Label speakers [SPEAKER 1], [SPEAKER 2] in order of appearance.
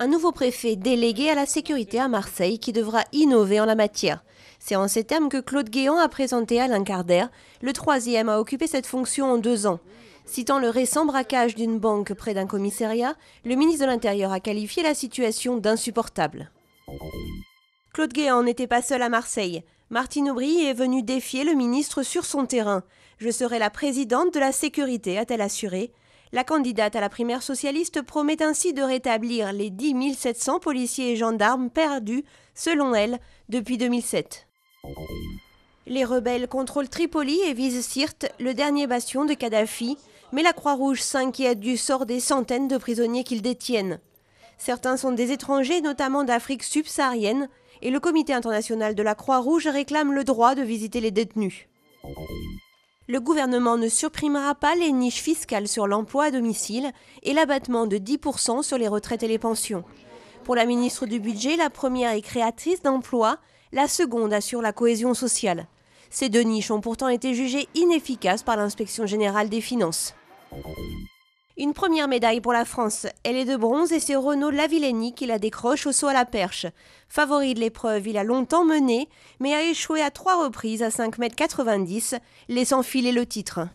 [SPEAKER 1] Un nouveau préfet délégué à la sécurité à Marseille qui devra innover en la matière. C'est en ces termes que Claude Guéant a présenté Alain Carder, le troisième à occuper cette fonction en deux ans. Citant le récent braquage d'une banque près d'un commissariat, le ministre de l'Intérieur a qualifié la situation d'insupportable. Claude Guéant n'était pas seul à Marseille. Martine Aubry est venue défier le ministre sur son terrain. Je serai la présidente de la sécurité, a-t-elle assuré. La candidate à la primaire socialiste promet ainsi de rétablir les 10 700 policiers et gendarmes perdus, selon elle, depuis 2007. Les rebelles contrôlent Tripoli et visent Sirte, le dernier bastion de Kadhafi, mais la Croix-Rouge s'inquiète du sort des centaines de prisonniers qu'ils détiennent. Certains sont des étrangers, notamment d'Afrique subsaharienne, et le Comité international de la Croix-Rouge réclame le droit de visiter les détenus. Le gouvernement ne supprimera pas les niches fiscales sur l'emploi à domicile et l'abattement de 10% sur les retraites et les pensions. Pour la ministre du Budget, la première est créatrice d'emplois, la seconde assure la cohésion sociale. Ces deux niches ont pourtant été jugées inefficaces par l'inspection générale des finances. Une première médaille pour la France. Elle est de bronze et c'est Renaud Lavilleni qui la décroche au saut à la perche. Favori de l'épreuve, il a longtemps mené, mais a échoué à trois reprises à 5,90 m, laissant filer le titre.